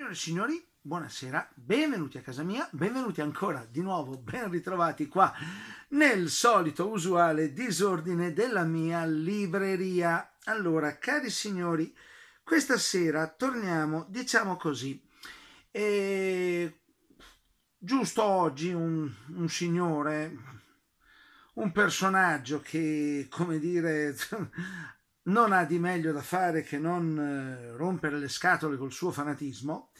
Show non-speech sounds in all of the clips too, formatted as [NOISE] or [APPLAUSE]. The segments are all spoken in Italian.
Signore e signori, buonasera, benvenuti a casa mia, benvenuti ancora di nuovo, ben ritrovati qua nel solito usuale disordine della mia libreria. Allora, cari signori, questa sera torniamo, diciamo così, e giusto oggi un, un signore, un personaggio che, come dire, non ha di meglio da fare che non eh, rompere le scatole col suo fanatismo,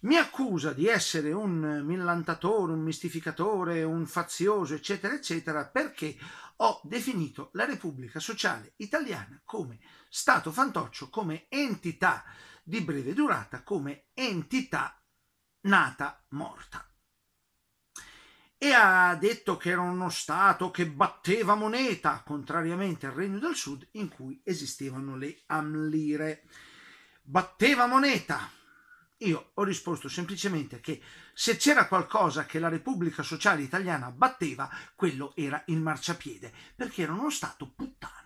mi accusa di essere un millantatore, un mistificatore, un fazioso, eccetera, eccetera, perché ho definito la Repubblica Sociale Italiana come Stato fantoccio, come entità di breve durata, come entità nata morta e ha detto che era uno Stato che batteva moneta, contrariamente al Regno del Sud in cui esistevano le amlire. Batteva moneta. Io ho risposto semplicemente che se c'era qualcosa che la Repubblica Sociale Italiana batteva, quello era il marciapiede, perché era uno Stato puttana.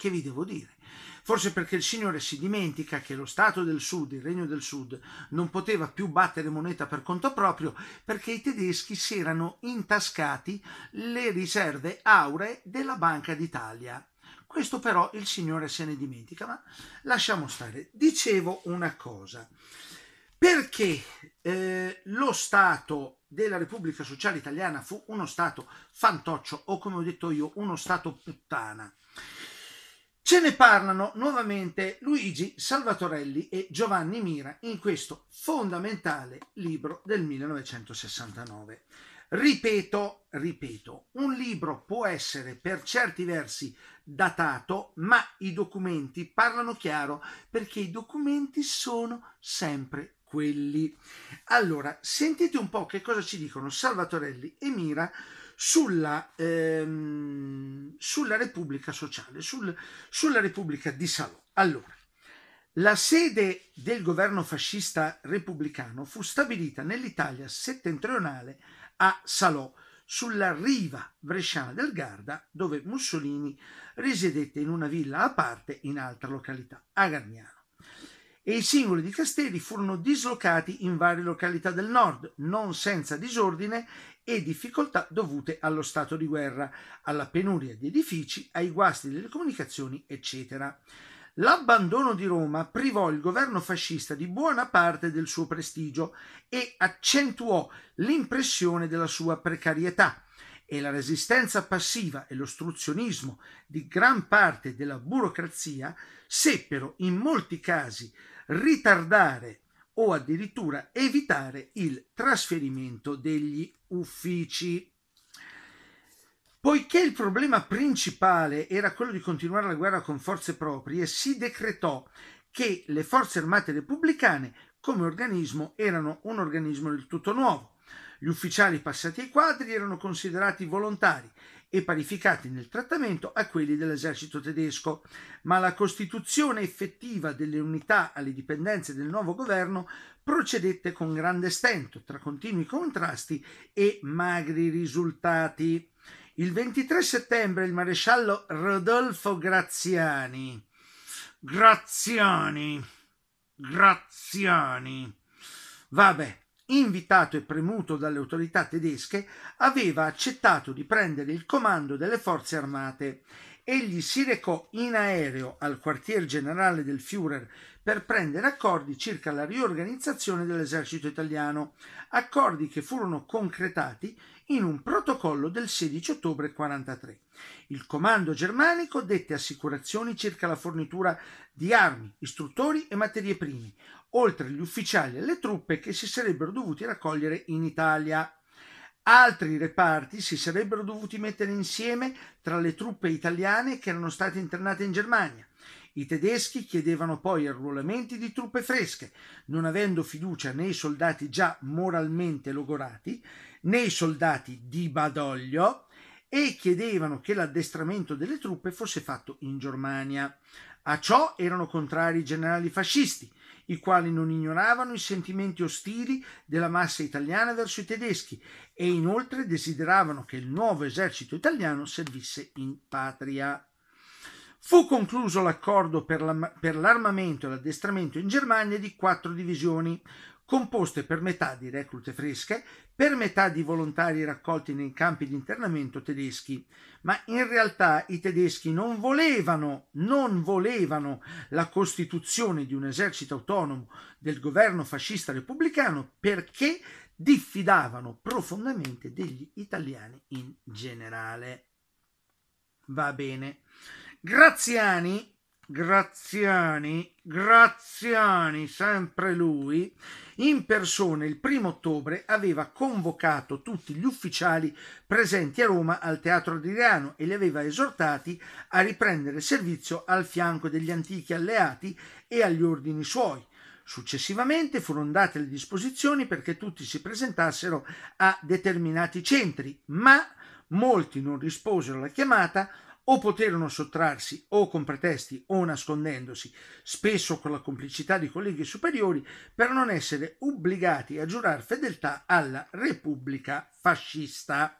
Che vi devo dire? Forse perché il Signore si dimentica che lo Stato del Sud, il Regno del Sud, non poteva più battere moneta per conto proprio perché i tedeschi si erano intascati le riserve auree della Banca d'Italia. Questo però il Signore se ne dimentica, ma lasciamo stare. Dicevo una cosa, perché eh, lo Stato della Repubblica Sociale Italiana fu uno Stato fantoccio o come ho detto io, uno Stato puttana. Ce ne parlano nuovamente Luigi Salvatorelli e Giovanni Mira in questo fondamentale libro del 1969. Ripeto, ripeto, un libro può essere per certi versi datato, ma i documenti parlano chiaro perché i documenti sono sempre quelli. Allora, sentite un po' che cosa ci dicono Salvatorelli e Mira sulla, ehm, sulla Repubblica Sociale, sul, sulla Repubblica di Salò. Allora, la sede del governo fascista repubblicano fu stabilita nell'Italia settentrionale a Salò, sulla riva bresciana del Garda, dove Mussolini risiedette in una villa a parte in altra località, a Garniano e i singoli di castelli furono dislocati in varie località del nord, non senza disordine e difficoltà dovute allo stato di guerra, alla penuria di edifici, ai guasti delle comunicazioni, eccetera. L'abbandono di Roma privò il governo fascista di buona parte del suo prestigio e accentuò l'impressione della sua precarietà e la resistenza passiva e l'ostruzionismo di gran parte della burocrazia seppero in molti casi ritardare o addirittura evitare il trasferimento degli uffici. Poiché il problema principale era quello di continuare la guerra con forze proprie, si decretò che le forze armate repubblicane come organismo erano un organismo del tutto nuovo. Gli ufficiali passati ai quadri erano considerati volontari e parificati nel trattamento a quelli dell'esercito tedesco, ma la costituzione effettiva delle unità alle dipendenze del nuovo governo procedette con grande stento, tra continui contrasti e magri risultati. Il 23 settembre il maresciallo Rodolfo Graziani, Graziani, Graziani, vabbè, invitato e premuto dalle autorità tedesche, aveva accettato di prendere il comando delle forze armate. Egli si recò in aereo al quartier generale del Führer per prendere accordi circa la riorganizzazione dell'esercito italiano, accordi che furono concretati in un protocollo del 16 ottobre 43. Il comando germanico dette assicurazioni circa la fornitura di armi, istruttori e materie prime, oltre gli ufficiali e le truppe che si sarebbero dovuti raccogliere in Italia. Altri reparti si sarebbero dovuti mettere insieme tra le truppe italiane che erano state internate in Germania. I tedeschi chiedevano poi arruolamenti di truppe fresche, non avendo fiducia nei soldati già moralmente logorati, nei soldati di Badoglio e chiedevano che l'addestramento delle truppe fosse fatto in Germania. A ciò erano contrari i generali fascisti, i quali non ignoravano i sentimenti ostili della massa italiana verso i tedeschi e inoltre desideravano che il nuovo esercito italiano servisse in patria. Fu concluso l'accordo per, l'armamento e l'addestramento in Germania di quattro divisioni, composte per metà di reclute fresche, per metà di volontari raccolti nei campi di internamento tedeschi. Ma in realtà i tedeschi non volevano, non volevano la costituzione di un esercito autonomo del governo fascista repubblicano perché diffidavano profondamente degli italiani in generale. Va bene. Graziani Graziani, Graziani, sempre lui, in persona il primo ottobre aveva convocato tutti gli ufficiali presenti a Roma al Teatro Adriano e li aveva esortati a riprendere servizio al fianco degli antichi alleati e agli ordini suoi. Successivamente furono date le disposizioni perché tutti si presentassero a determinati centri, ma molti non risposero alla chiamata o poterono sottrarsi o con pretesti o nascondendosi, spesso con la complicità di colleghi superiori, per non essere obbligati a giurare fedeltà alla Repubblica fascista.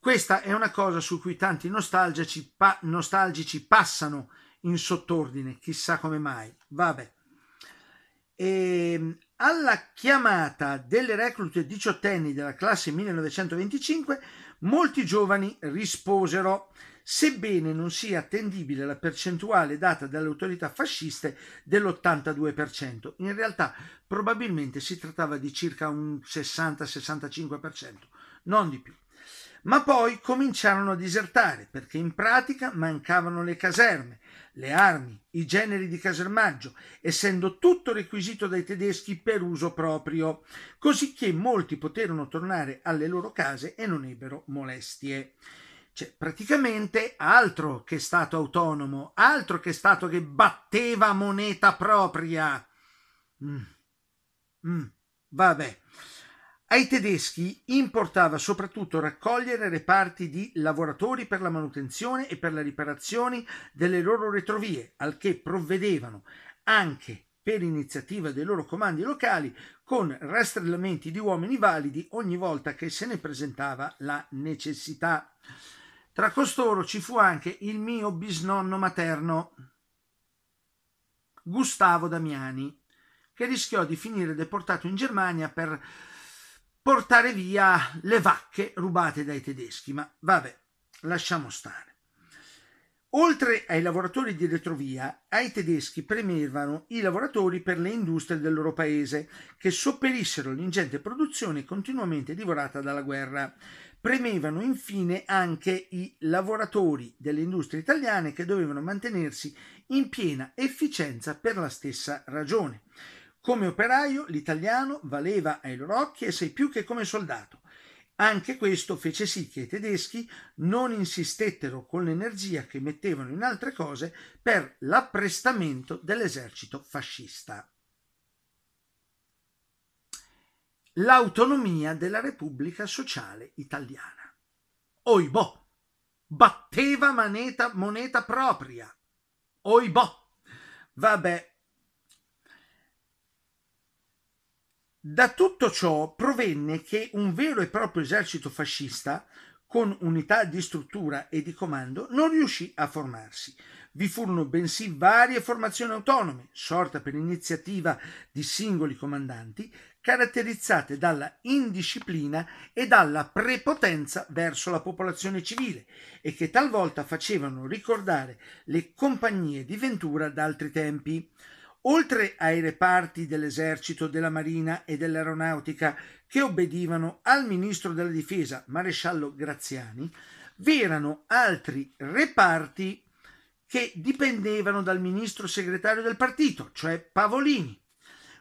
Questa è una cosa su cui tanti nostalgici, pa- nostalgici passano in sottordine, chissà come mai. Vabbè. E ehm, alla chiamata delle reclute diciottenni della classe 1925 Molti giovani risposero sebbene non sia attendibile la percentuale data dalle autorità fasciste dell'82%. In realtà probabilmente si trattava di circa un 60-65%, non di più. Ma poi cominciarono a disertare perché in pratica mancavano le caserme, le armi, i generi di casermaggio, essendo tutto requisito dai tedeschi per uso proprio, così che molti poterono tornare alle loro case e non ebbero molestie. Cioè, praticamente altro che Stato autonomo, altro che Stato che batteva moneta propria. Mm. Mm. Vabbè. Ai tedeschi importava soprattutto raccogliere reparti di lavoratori per la manutenzione e per le riparazioni delle loro retrovie, al che provvedevano anche per iniziativa dei loro comandi locali con rastrellamenti di uomini validi ogni volta che se ne presentava la necessità. Tra costoro ci fu anche il mio bisnonno materno, Gustavo Damiani, che rischiò di finire deportato in Germania per portare via le vacche rubate dai tedeschi, ma vabbè, lasciamo stare. Oltre ai lavoratori di retrovia, ai tedeschi premevano i lavoratori per le industrie del loro paese, che sopperissero l'ingente produzione continuamente divorata dalla guerra. Premevano infine anche i lavoratori delle industrie italiane che dovevano mantenersi in piena efficienza per la stessa ragione. Come operaio l'italiano valeva ai loro occhi e sei più che come soldato. Anche questo fece sì che i tedeschi non insistettero con l'energia che mettevano in altre cose per l'apprestamento dell'esercito fascista. L'autonomia della Repubblica Sociale Italiana. Oibò! Batteva maneta, moneta propria! Oibò! Vabbè, Da tutto ciò provenne che un vero e proprio esercito fascista, con unità di struttura e di comando, non riuscì a formarsi. Vi furono bensì varie formazioni autonome, sorta per iniziativa di singoli comandanti, caratterizzate dalla indisciplina e dalla prepotenza verso la popolazione civile e che talvolta facevano ricordare le compagnie di Ventura d'altri tempi oltre ai reparti dell'esercito, della marina e dell'aeronautica che obbedivano al ministro della difesa, maresciallo Graziani, vi erano altri reparti che dipendevano dal ministro segretario del partito, cioè Pavolini,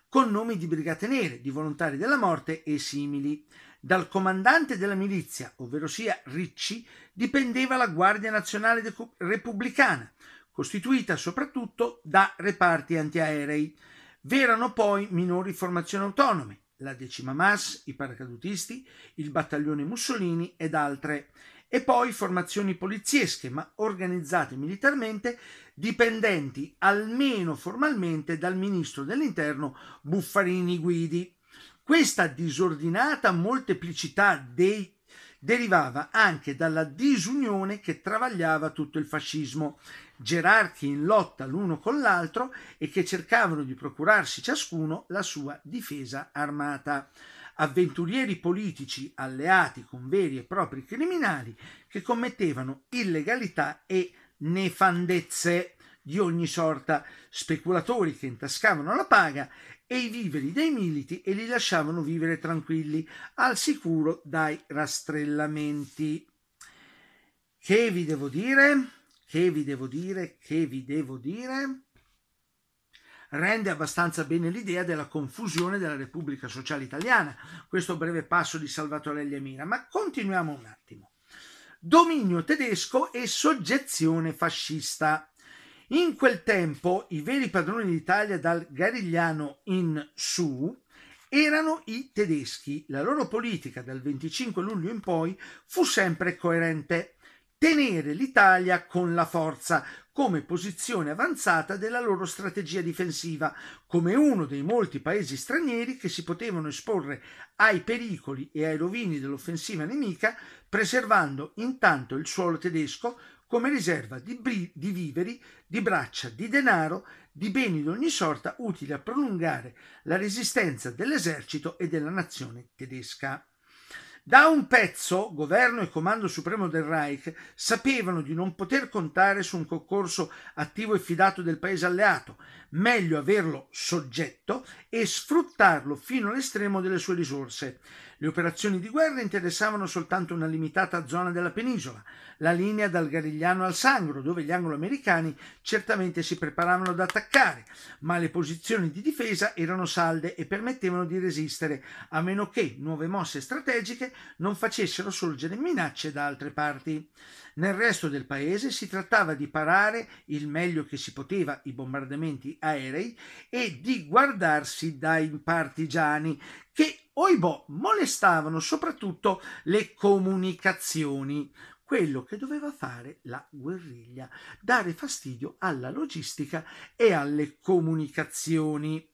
con nomi di brigate nere, di volontari della morte e simili. Dal comandante della milizia, ovvero sia Ricci, dipendeva la Guardia Nazionale Repubblicana, costituita soprattutto da reparti antiaerei. V'erano poi minori formazioni autonome, la decima MAS, i paracadutisti, il battaglione Mussolini ed altre, e poi formazioni poliziesche, ma organizzate militarmente, dipendenti almeno formalmente dal ministro dell'interno Buffarini Guidi. Questa disordinata molteplicità dei derivava anche dalla disunione che travagliava tutto il fascismo gerarchi in lotta l'uno con l'altro e che cercavano di procurarsi ciascuno la sua difesa armata. Avventurieri politici alleati con veri e propri criminali che commettevano illegalità e nefandezze di ogni sorta, speculatori che intascavano la paga e i viveri dei militi e li lasciavano vivere tranquilli, al sicuro dai rastrellamenti. Che vi devo dire? che vi devo dire, che vi devo dire, rende abbastanza bene l'idea della confusione della Repubblica Sociale Italiana, questo breve passo di Salvatore e Ma continuiamo un attimo. Dominio tedesco e soggezione fascista. In quel tempo i veri padroni d'Italia dal Garigliano in su erano i tedeschi. La loro politica dal 25 luglio in poi fu sempre coerente tenere l'Italia con la forza come posizione avanzata della loro strategia difensiva, come uno dei molti paesi stranieri che si potevano esporre ai pericoli e ai rovini dell'offensiva nemica, preservando intanto il suolo tedesco come riserva di, bri- di viveri, di braccia, di denaro, di beni d'ogni sorta utili a prolungare la resistenza dell'esercito e della nazione tedesca. Da un pezzo, governo e comando supremo del Reich sapevano di non poter contare su un concorso attivo e fidato del paese alleato, meglio averlo soggetto e sfruttarlo fino all'estremo delle sue risorse. Le operazioni di guerra interessavano soltanto una limitata zona della penisola, la linea dal Garigliano al Sangro, dove gli angloamericani certamente si preparavano ad attaccare, ma le posizioni di difesa erano salde e permettevano di resistere, a meno che nuove mosse strategiche non facessero sorgere minacce da altre parti. Nel resto del paese si trattava di parare il meglio che si poteva i bombardamenti aerei e di guardarsi dai partigiani che, oibò, molestavano soprattutto le comunicazioni quello che doveva fare la guerriglia, dare fastidio alla logistica e alle comunicazioni.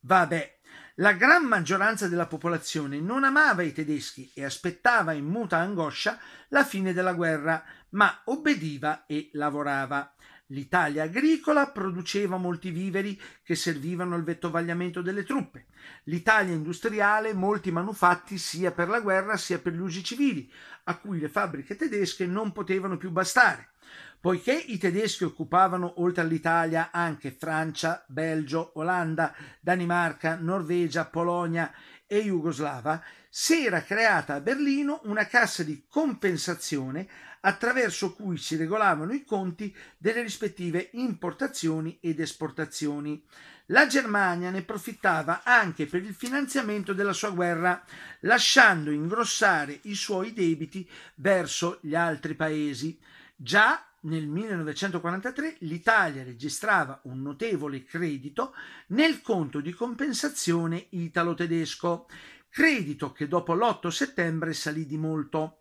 Vabbè, la gran maggioranza della popolazione non amava i tedeschi e aspettava in muta angoscia la fine della guerra, ma obbediva e lavorava. L'Italia agricola produceva molti viveri che servivano al vettovagliamento delle truppe. L'Italia industriale molti manufatti sia per la guerra sia per gli usi civili, a cui le fabbriche tedesche non potevano più bastare. Poiché i tedeschi occupavano oltre all'Italia anche Francia, Belgio, Olanda, Danimarca, Norvegia, Polonia e Jugoslava, si era creata a Berlino una cassa di compensazione attraverso cui si regolavano i conti delle rispettive importazioni ed esportazioni. La Germania ne profittava anche per il finanziamento della sua guerra, lasciando ingrossare i suoi debiti verso gli altri paesi. Già nel 1943 l'Italia registrava un notevole credito nel conto di compensazione italo-tedesco, credito che dopo l'8 settembre salì di molto.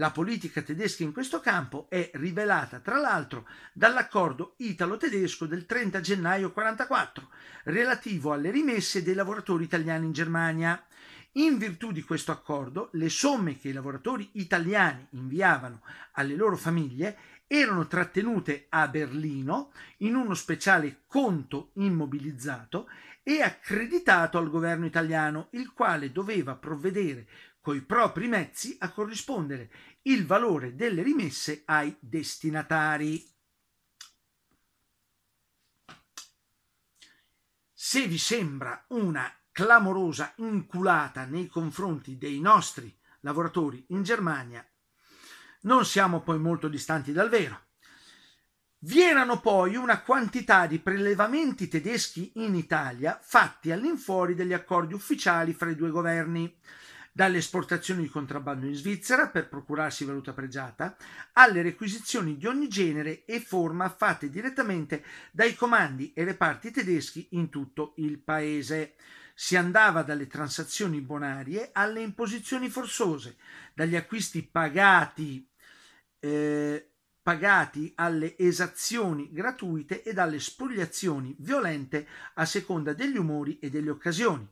La politica tedesca in questo campo è rivelata, tra l'altro, dall'accordo italo-tedesco del 30 gennaio 1944 relativo alle rimesse dei lavoratori italiani in Germania. In virtù di questo accordo, le somme che i lavoratori italiani inviavano alle loro famiglie erano trattenute a Berlino in uno speciale conto immobilizzato e accreditato al governo italiano, il quale doveva provvedere coi propri mezzi a corrispondere il valore delle rimesse ai destinatari. Se vi sembra una clamorosa inculata nei confronti dei nostri lavoratori in Germania, non siamo poi molto distanti dal vero. Vi erano poi una quantità di prelevamenti tedeschi in Italia fatti all'infuori degli accordi ufficiali fra i due governi, dalle esportazioni di contrabbando in Svizzera per procurarsi valuta pregiata, alle requisizioni di ogni genere e forma fatte direttamente dai comandi e reparti tedeschi in tutto il paese. Si andava dalle transazioni bonarie alle imposizioni forzose, dagli acquisti pagati eh, pagati alle esazioni gratuite e dalle spogliazioni violente a seconda degli umori e delle occasioni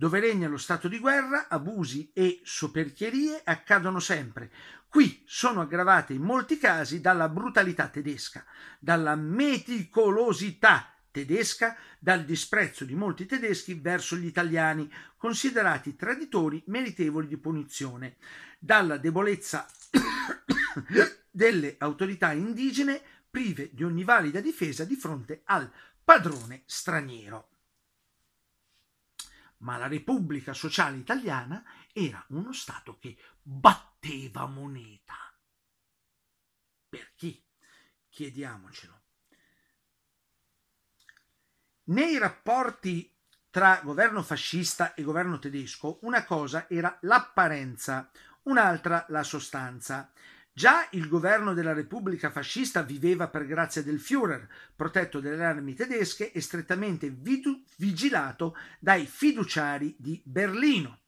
dove regna lo stato di guerra, abusi e soperchierie accadono sempre. Qui sono aggravate in molti casi dalla brutalità tedesca, dalla meticolosità tedesca, dal disprezzo di molti tedeschi verso gli italiani, considerati traditori meritevoli di punizione, dalla debolezza [COUGHS] delle autorità indigene prive di ogni valida difesa di fronte al padrone straniero ma la Repubblica Sociale Italiana era uno Stato che batteva moneta. Per chi? Chiediamocelo. Nei rapporti tra governo fascista e governo tedesco una cosa era l'apparenza, un'altra la sostanza. Già il governo della Repubblica fascista viveva per grazia del Führer, protetto dalle armi tedesche e strettamente vigilato dai fiduciari di Berlino.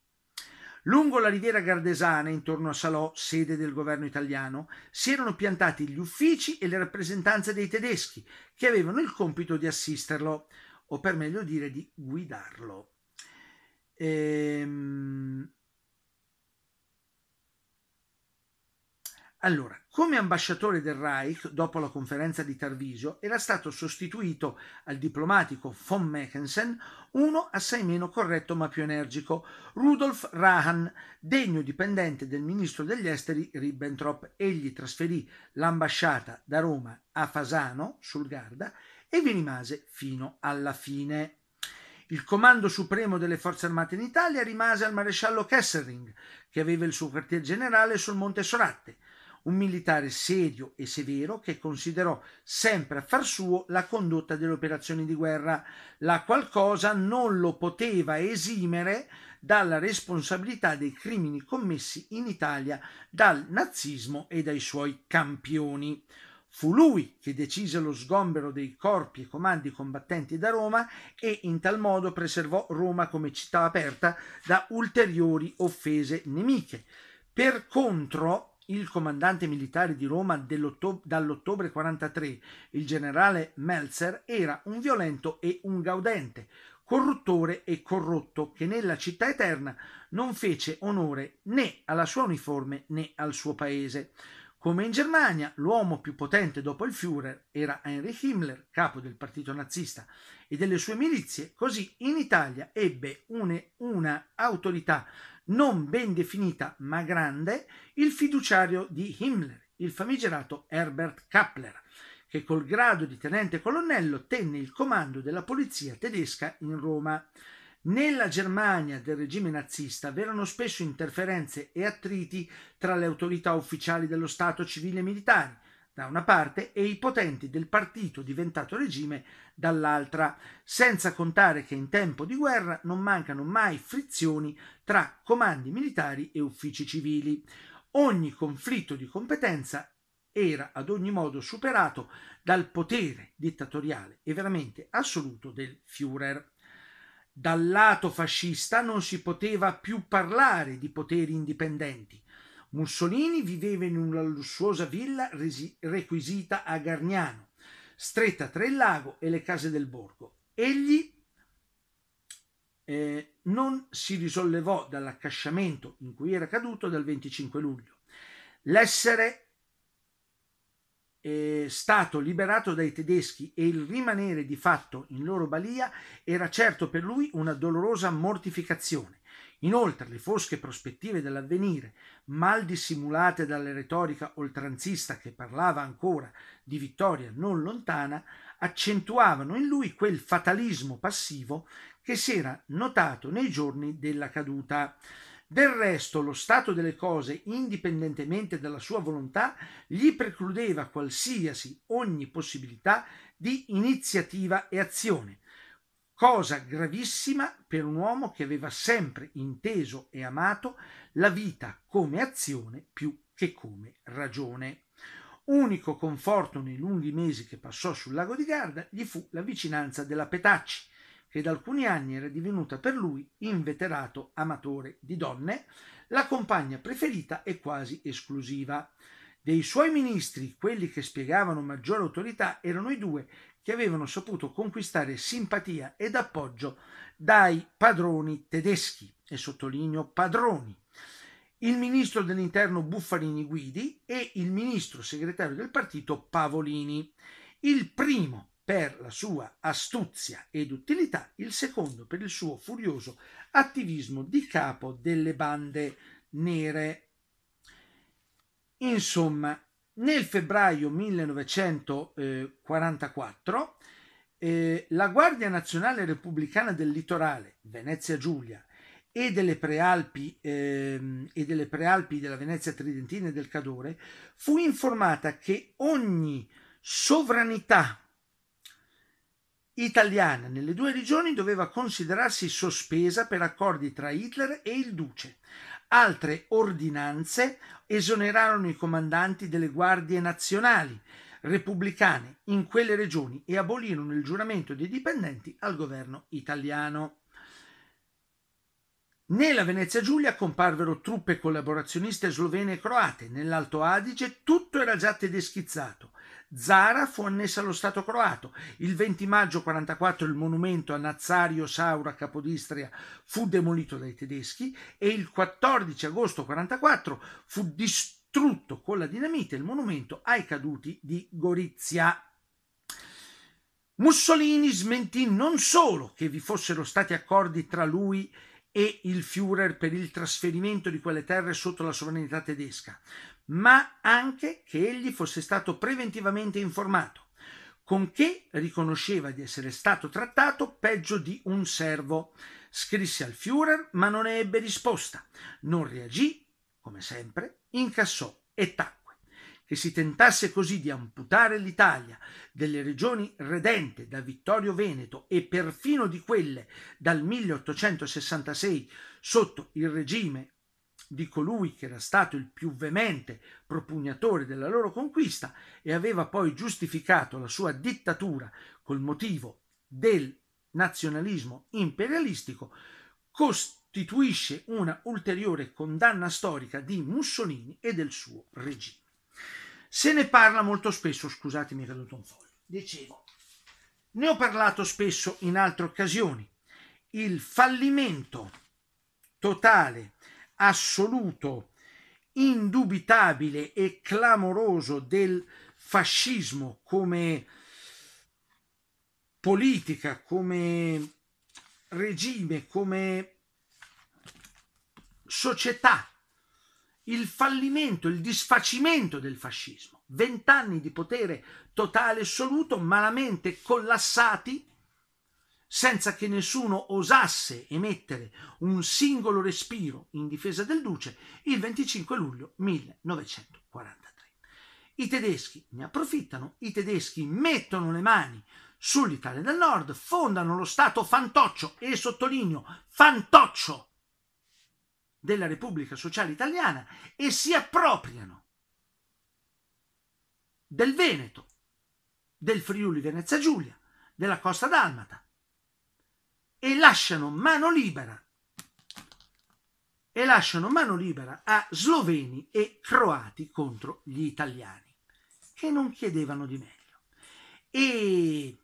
Lungo la riviera gardesana, intorno a Salò, sede del governo italiano, si erano piantati gli uffici e le rappresentanze dei tedeschi, che avevano il compito di assisterlo, o per meglio dire di guidarlo. Ehm... Allora, come ambasciatore del Reich dopo la conferenza di Tarvisio era stato sostituito al diplomatico von Meckensen uno assai meno corretto ma più energico, Rudolf Rahan, degno dipendente del ministro degli esteri Ribbentrop. Egli trasferì l'ambasciata da Roma a Fasano sul Garda e vi rimase fino alla fine. Il comando supremo delle forze armate in Italia rimase al maresciallo Kesselring, che aveva il suo quartier generale sul Monte Soratte un militare serio e severo che considerò sempre a far suo la condotta delle operazioni di guerra, la qual cosa non lo poteva esimere dalla responsabilità dei crimini commessi in Italia dal nazismo e dai suoi campioni. Fu lui che decise lo sgombero dei corpi e comandi combattenti da Roma e in tal modo preservò Roma come città aperta da ulteriori offese nemiche. Per contro, il comandante militare di Roma dall'ottobre 43, il generale Meltzer, era un violento e un gaudente, corruttore e corrotto che nella città eterna non fece onore né alla sua uniforme né al suo paese. Come in Germania, l'uomo più potente dopo il Führer era Heinrich Himmler, capo del partito nazista e delle sue milizie, così in Italia ebbe une, una autorità non ben definita ma grande, il fiduciario di Himmler, il famigerato Herbert Kappler, che col grado di tenente colonnello tenne il comando della polizia tedesca in Roma. Nella Germania del regime nazista v'erano spesso interferenze e attriti tra le autorità ufficiali dello Stato civile e militari, da una parte e i potenti del partito diventato regime dall'altra, senza contare che in tempo di guerra non mancano mai frizioni tra comandi militari e uffici civili. Ogni conflitto di competenza era ad ogni modo superato dal potere dittatoriale e veramente assoluto del Führer. Dal lato fascista non si poteva più parlare di poteri indipendenti, Mussolini viveva in una lussuosa villa requisita a Garniano, stretta tra il lago e le case del borgo. Egli eh, non si risollevò dall'accasciamento in cui era caduto dal 25 luglio. L'essere eh, stato liberato dai tedeschi e il rimanere di fatto in loro balia era certo per lui una dolorosa mortificazione. Inoltre le fosche prospettive dell'avvenire, mal dissimulate dalla retorica oltranzista che parlava ancora di vittoria non lontana, accentuavano in lui quel fatalismo passivo che si era notato nei giorni della caduta. Del resto, lo stato delle cose, indipendentemente dalla sua volontà, gli precludeva qualsiasi, ogni possibilità di iniziativa e azione, cosa gravissima per un uomo che aveva sempre inteso e amato la vita come azione più che come ragione. Unico conforto nei lunghi mesi che passò sul lago di Garda gli fu la vicinanza della Petacci, che da alcuni anni era divenuta per lui, inveterato amatore di donne, la compagna preferita e quasi esclusiva. Dei suoi ministri, quelli che spiegavano maggiore autorità, erano i due che avevano saputo conquistare simpatia ed appoggio dai padroni tedeschi, e sottolineo padroni, il ministro dell'interno Buffarini Guidi e il ministro segretario del partito Pavolini, il primo per la sua astuzia ed utilità, il secondo per il suo furioso attivismo di capo delle bande nere. Insomma, nel febbraio 1944 eh, eh, la Guardia Nazionale Repubblicana del Litorale, Venezia Giulia, e delle prealpi, eh, e delle prealpi della Venezia Tridentina e del Cadore, fu informata che ogni sovranità italiana nelle due regioni doveva considerarsi sospesa per accordi tra Hitler e il duce, Altre ordinanze esonerarono i comandanti delle guardie nazionali repubblicane in quelle regioni e abolirono il giuramento dei dipendenti al governo italiano. Nella Venezia Giulia comparvero truppe collaborazioniste slovene e croate, nell'Alto Adige tutto era già tedeschizzato Zara fu annessa allo Stato croato. Il 20 maggio 44 il monumento a Nazzario Saura Capodistria fu demolito dai tedeschi e il 14 agosto 44 fu distrutto con la dinamite il monumento ai caduti di Gorizia. Mussolini smentì non solo che vi fossero stati accordi tra lui e il Führer per il trasferimento di quelle terre sotto la sovranità tedesca, ma anche che egli fosse stato preventivamente informato, con che riconosceva di essere stato trattato peggio di un servo. Scrisse al Führer, ma non ne ebbe risposta. Non reagì, come sempre, incassò e tacque. Che si tentasse così di amputare l'Italia delle regioni redente da Vittorio Veneto e perfino di quelle dal 1866 sotto il regime di colui che era stato il più veemente propugnatore della loro conquista e aveva poi giustificato la sua dittatura col motivo del nazionalismo imperialistico, costituisce una ulteriore condanna storica di Mussolini e del suo regime. Se ne parla molto spesso, scusatemi è caduto un foglio, dicevo, ne ho parlato spesso in altre occasioni, il fallimento totale assoluto, indubitabile e clamoroso del fascismo come politica, come regime, come società, il fallimento, il disfacimento del fascismo. Vent'anni di potere totale assoluto, malamente collassati senza che nessuno osasse emettere un singolo respiro in difesa del duce il 25 luglio 1943. I tedeschi ne approfittano, i tedeschi mettono le mani sull'Italia del Nord, fondano lo Stato fantoccio e sottolineo fantoccio della Repubblica Sociale Italiana e si appropriano del Veneto, del Friuli Venezia Giulia, della Costa Dalmata, e lasciano mano libera e lasciano mano libera a sloveni e croati contro gli italiani, che non chiedevano di meglio. E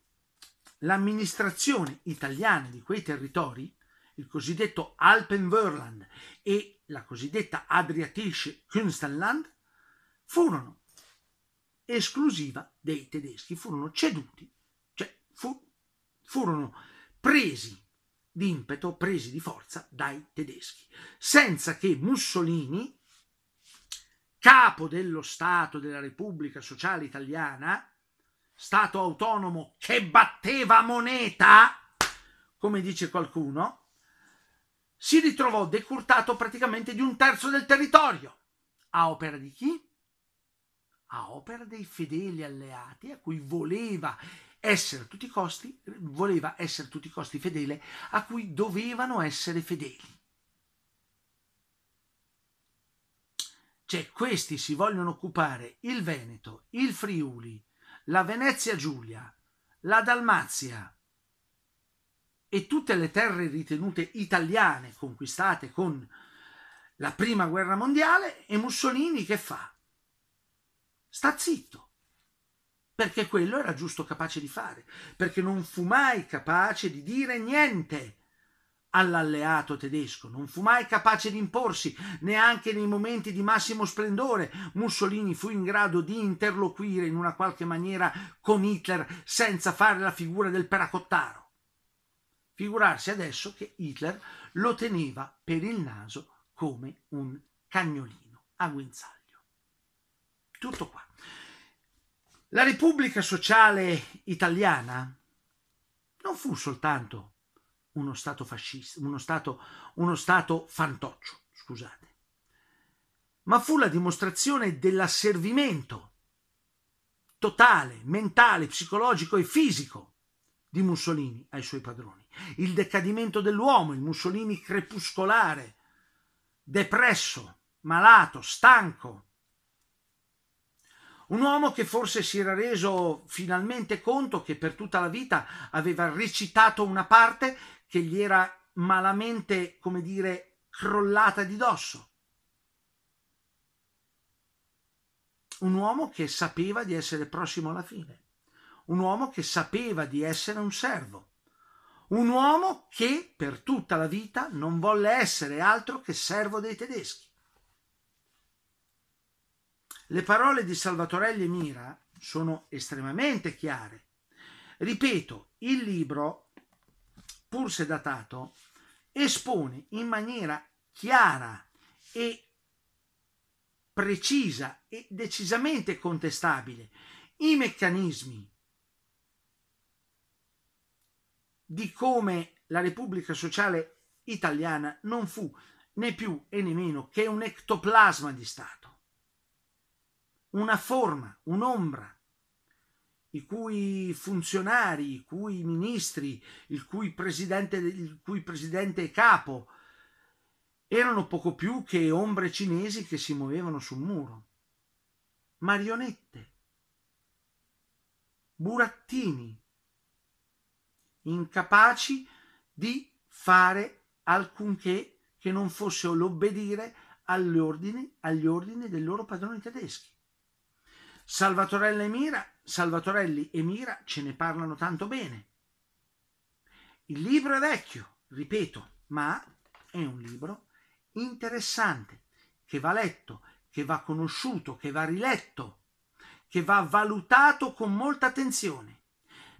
l'amministrazione italiana di quei territori, il cosiddetto Alpenvörland e la cosiddetta Adriatische Künstenland, furono esclusiva dei tedeschi, furono ceduti, cioè fu, furono presi d'impeto presi di forza dai tedeschi, senza che Mussolini, capo dello Stato della Repubblica Sociale Italiana, Stato autonomo che batteva moneta, come dice qualcuno, si ritrovò decurtato praticamente di un terzo del territorio. A opera di chi? A opera dei fedeli alleati a cui voleva essere a tutti i costi, voleva essere a tutti i costi fedele a cui dovevano essere fedeli. Cioè questi si vogliono occupare il Veneto, il Friuli, la Venezia Giulia, la Dalmazia e tutte le terre ritenute italiane conquistate con la prima guerra mondiale e Mussolini che fa? Sta zitto perché quello era giusto capace di fare, perché non fu mai capace di dire niente all'alleato tedesco, non fu mai capace di imporsi, neanche nei momenti di massimo splendore Mussolini fu in grado di interloquire in una qualche maniera con Hitler senza fare la figura del peracottaro. Figurarsi adesso che Hitler lo teneva per il naso come un cagnolino a guinzaglio. Tutto qua. La Repubblica Sociale Italiana non fu soltanto uno Stato fascista, uno Stato, uno stato fantoccio, scusate, ma fu la dimostrazione dell'asservimento totale, mentale, psicologico e fisico di Mussolini ai suoi padroni. Il decadimento dell'uomo, il Mussolini crepuscolare, depresso, malato, stanco, un uomo che forse si era reso finalmente conto che per tutta la vita aveva recitato una parte che gli era malamente, come dire, crollata di dosso. Un uomo che sapeva di essere prossimo alla fine. Un uomo che sapeva di essere un servo. Un uomo che per tutta la vita non volle essere altro che servo dei tedeschi. Le parole di Salvatorelli e Mira sono estremamente chiare. Ripeto, il libro, pur se datato, espone in maniera chiara e precisa e decisamente contestabile i meccanismi di come la Repubblica Sociale Italiana non fu né più e né meno che un ectoplasma di Stato una forma, un'ombra, i cui funzionari, i cui ministri, il cui presidente, il cui presidente capo erano poco più che ombre cinesi che si muovevano sul muro. Marionette, burattini, incapaci di fare alcunché che non fosse l'obbedire agli ordini, agli ordini dei loro padroni tedeschi. Salvatorella e Mira, Salvatorelli e Mira ce ne parlano tanto bene. Il libro è vecchio, ripeto, ma è un libro interessante, che va letto, che va conosciuto, che va riletto, che va valutato con molta attenzione,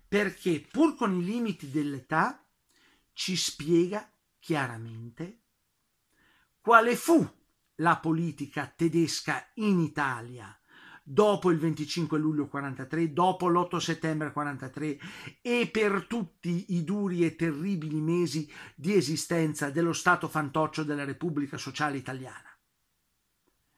perché pur con i limiti dell'età ci spiega chiaramente quale fu la politica tedesca in Italia dopo il 25 luglio 43, dopo l'8 settembre 43 e per tutti i duri e terribili mesi di esistenza dello Stato fantoccio della Repubblica Sociale Italiana.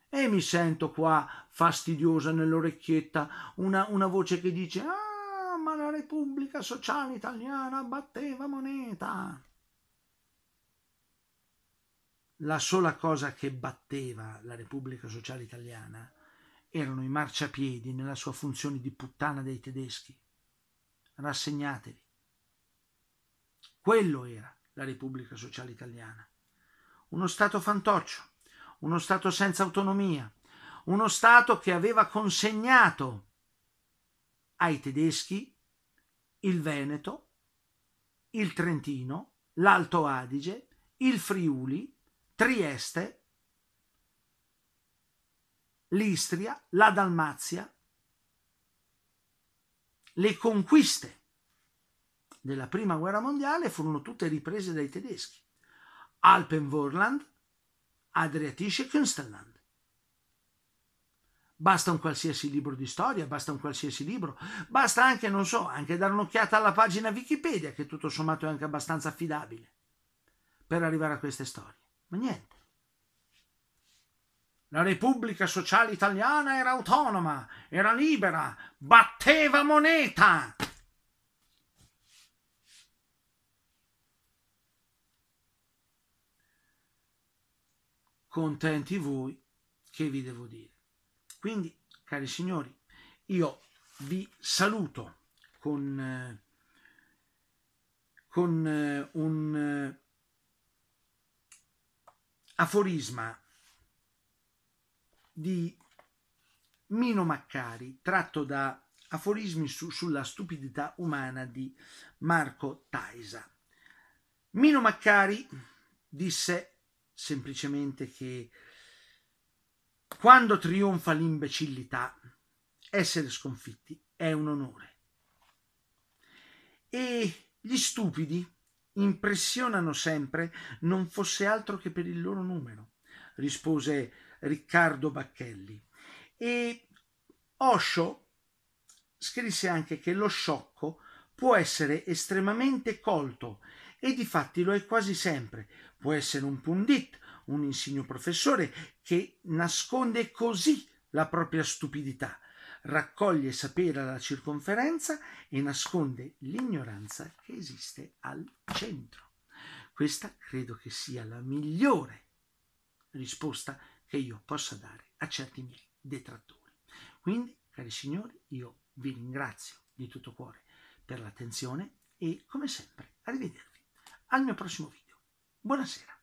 E mi sento qua fastidiosa nell'orecchietta una, una voce che dice Ah, ma la Repubblica Sociale Italiana batteva moneta. La sola cosa che batteva la Repubblica Sociale Italiana erano i marciapiedi nella sua funzione di puttana dei tedeschi. Rassegnatevi. Quello era la Repubblica Sociale Italiana. Uno Stato fantoccio, uno Stato senza autonomia, uno Stato che aveva consegnato ai tedeschi il Veneto, il Trentino, l'Alto Adige, il Friuli, Trieste l'Istria, la Dalmazia, le conquiste della prima guerra mondiale furono tutte riprese dai tedeschi. Alpenvorland, Adriatische Künstlerland. Basta un qualsiasi libro di storia, basta un qualsiasi libro, basta anche, non so, anche dare un'occhiata alla pagina Wikipedia, che tutto sommato è anche abbastanza affidabile, per arrivare a queste storie. Ma niente. La Repubblica Sociale Italiana era autonoma, era libera, batteva moneta. Contenti voi, che vi devo dire. Quindi, cari signori, io vi saluto con, eh, con eh, un eh, aforisma di Mino Maccari, tratto da Aforismi su, sulla stupidità umana di Marco Taisa. Mino Maccari disse semplicemente che quando trionfa l'imbecillità, essere sconfitti è un onore. E gli stupidi impressionano sempre, non fosse altro che per il loro numero, rispose Riccardo Bacchelli. E Osho scrisse anche che lo sciocco può essere estremamente colto e di fatti lo è quasi sempre. Può essere un pundit, un insigno professore che nasconde così la propria stupidità, raccoglie sapere alla circonferenza e nasconde l'ignoranza che esiste al centro. Questa credo che sia la migliore risposta che io possa dare a certi miei detrattori. Quindi, cari signori, io vi ringrazio di tutto cuore per l'attenzione e come sempre arrivedervi al mio prossimo video. Buonasera.